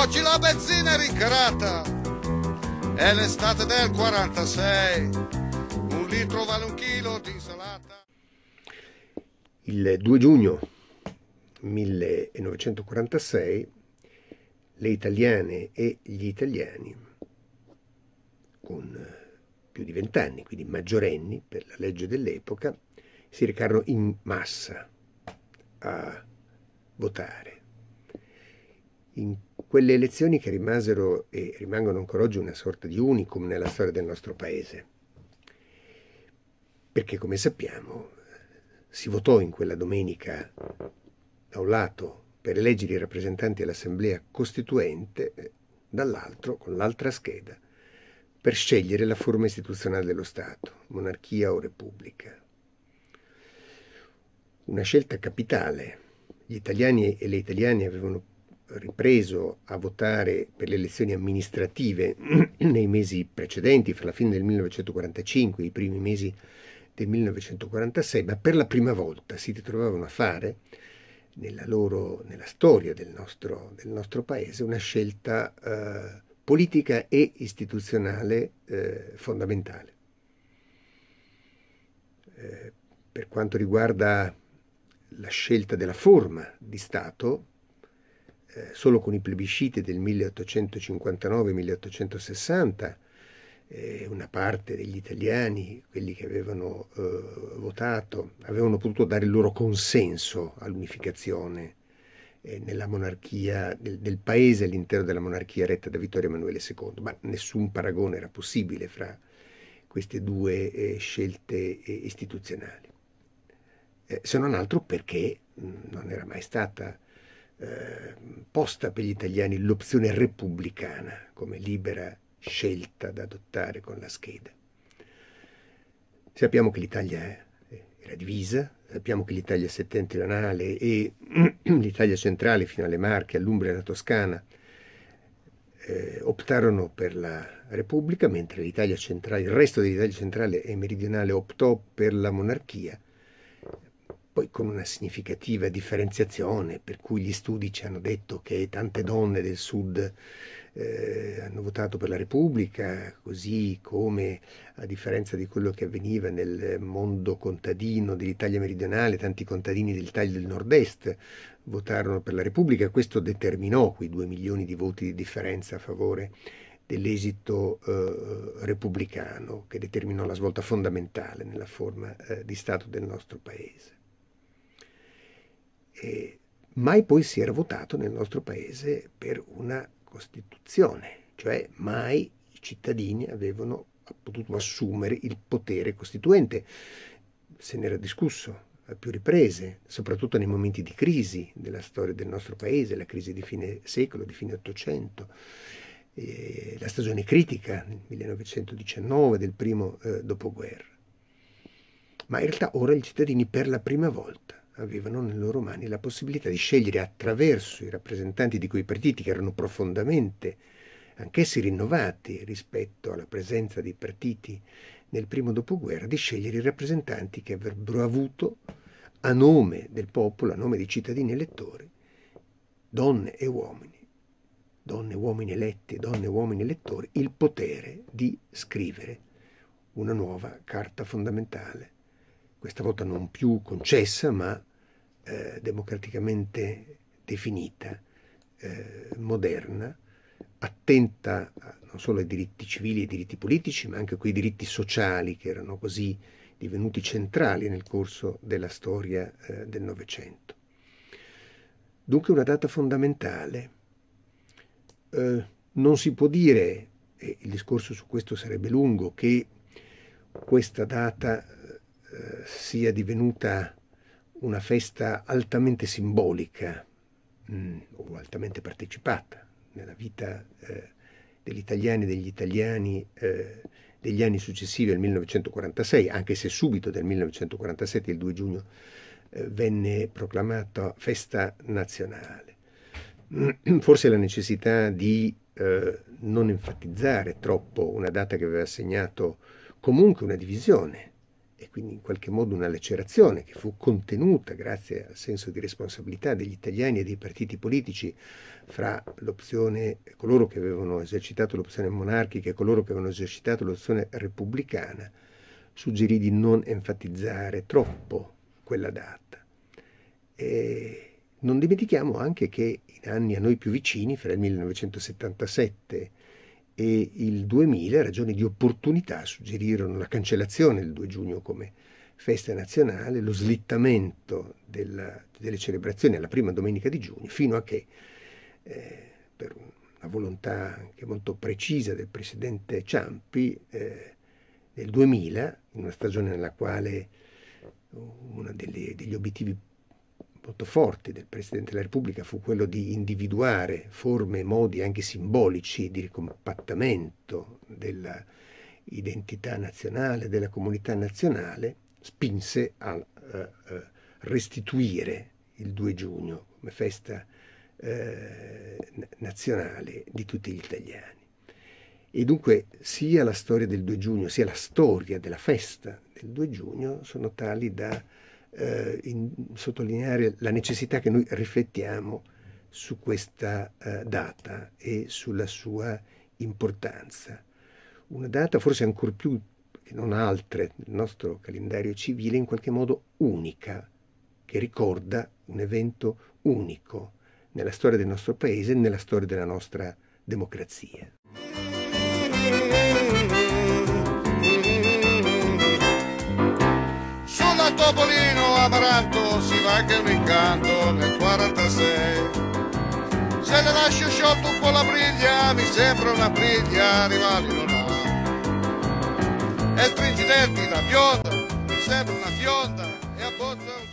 Oggi la benzina è ricarata. È l'estate del 46. Un litro vale un chilo di insalata. Il 2 giugno 1946 le italiane e gli italiani con più di vent'anni, quindi maggiorenni per la legge dell'epoca, si recarono in massa a votare. In quelle elezioni che rimasero e rimangono ancora oggi una sorta di unicum nella storia del nostro paese. Perché come sappiamo si votò in quella domenica da un lato per eleggere i rappresentanti all'Assemblea Costituente, dall'altro, con l'altra scheda, per scegliere la forma istituzionale dello Stato, monarchia o repubblica. Una scelta capitale. Gli italiani e le italiane avevano ripreso a votare per le elezioni amministrative nei mesi precedenti, fra la fine del 1945 e i primi mesi del 1946, ma per la prima volta si ritrovavano a fare nella, loro, nella storia del nostro, del nostro, paese una scelta eh, politica e istituzionale eh, fondamentale. Eh, per quanto riguarda la scelta della forma di Stato, eh, solo con i plebisciti del 1859-1860 eh, una parte degli italiani, quelli che avevano eh, votato, avevano potuto dare il loro consenso all'unificazione eh, nella monarchia del, del paese all'interno della monarchia retta da Vittorio Emanuele II, ma nessun paragone era possibile fra queste due eh, scelte eh, istituzionali. Eh, se non altro perché mh, non era mai stata eh, posta per gli italiani l'opzione repubblicana come libera scelta da adottare con la scheda. Sappiamo che l'Italia eh, era divisa, sappiamo che l'Italia settentrionale e l'Italia centrale fino alle Marche, all'Umbria e alla Toscana eh, optarono per la Repubblica, mentre l'Italia centrale, il resto dell'Italia centrale e meridionale optò per la monarchia poi con una significativa differenziazione, per cui gli studi ci hanno detto che tante donne del sud eh, hanno votato per la Repubblica, così come a differenza di quello che avveniva nel mondo contadino dell'Italia meridionale, tanti contadini dell'Italia del nord-est votarono per la Repubblica, questo determinò quei due milioni di voti di differenza a favore dell'esito eh, repubblicano che determinò la svolta fondamentale nella forma eh, di Stato del nostro Paese eh, mai poi si era votato nel nostro paese per una Costituzione, cioè mai i cittadini avevano potuto assumere il potere costituente. Se n'era discusso a più riprese, soprattutto nei momenti di crisi della storia del nostro paese, la crisi di fine secolo, di fine Ottocento, eh, la stagione critica nel 1919 del primo eh, dopoguerra. Ma in realtà ora i cittadini per la prima volta avevano nelle loro mani la possibilità di scegliere attraverso i rappresentanti di quei partiti che erano profondamente anch'essi rinnovati rispetto alla presenza dei partiti nel primo dopoguerra, di scegliere i rappresentanti che avrebbero avuto a nome del popolo, a nome dei cittadini elettori, donne e uomini, donne e uomini eletti, donne e uomini elettori, il potere di scrivere una nuova carta fondamentale, questa volta non più concessa ma eh, democraticamente definita, eh, moderna, attenta non solo ai diritti civili e ai diritti politici, ma anche a quei diritti sociali che erano così divenuti centrali nel corso della storia eh, del Novecento. Dunque una data fondamentale. Eh, non si può dire, e il discorso su questo sarebbe lungo, che questa data eh, sia divenuta una festa altamente simbolica mh, mm, o altamente partecipata nella vita eh, degli italiani e degli italiani eh, degli anni successivi al 1946, anche se subito del 1947, il 2 giugno, eh, venne proclamata festa nazionale. Forse la necessità di eh, non enfatizzare troppo una data che aveva segnato comunque una divisione e quindi in qualche modo una lacerazione che fu contenuta grazie al senso di responsabilità degli italiani e dei partiti politici fra l'opzione, coloro che avevano esercitato l'opzione monarchica e coloro che avevano esercitato l'opzione repubblicana, suggerì di non enfatizzare troppo quella data. E non dimentichiamo anche che in anni a noi più vicini, fra il 1977 e il 2000 ragioni di opportunità suggerirono la cancellazione del 2 giugno come festa nazionale, lo slittamento della, delle celebrazioni alla prima domenica di giugno, fino a che eh, per una volontà anche molto precisa del presidente Ciampi eh, nel 2000, in una stagione nella quale uno degli obiettivi molto forte del Presidente della Repubblica fu quello di individuare forme e modi anche simbolici di ricompattamento dell'identità nazionale, della comunità nazionale, spinse a eh, eh, restituire il 2 giugno come festa eh, nazionale di tutti gli italiani. E dunque sia la storia del 2 giugno sia la storia della festa del 2 giugno sono tali da eh, in, sottolineare la necessità che noi riflettiamo su questa eh, data e sulla sua importanza. Una data forse ancor più che non altre nel nostro calendario civile, in qualche modo unica, che ricorda un evento unico nella storia del nostro paese e nella storia della nostra democrazia. Topolino Amaranto si va che mi incanto nel 46 se le lascio sciolto un po' la briglia mi sembra una briglia rivali non ha e stringi i denti da bionda mi sembra una fionda e a bozza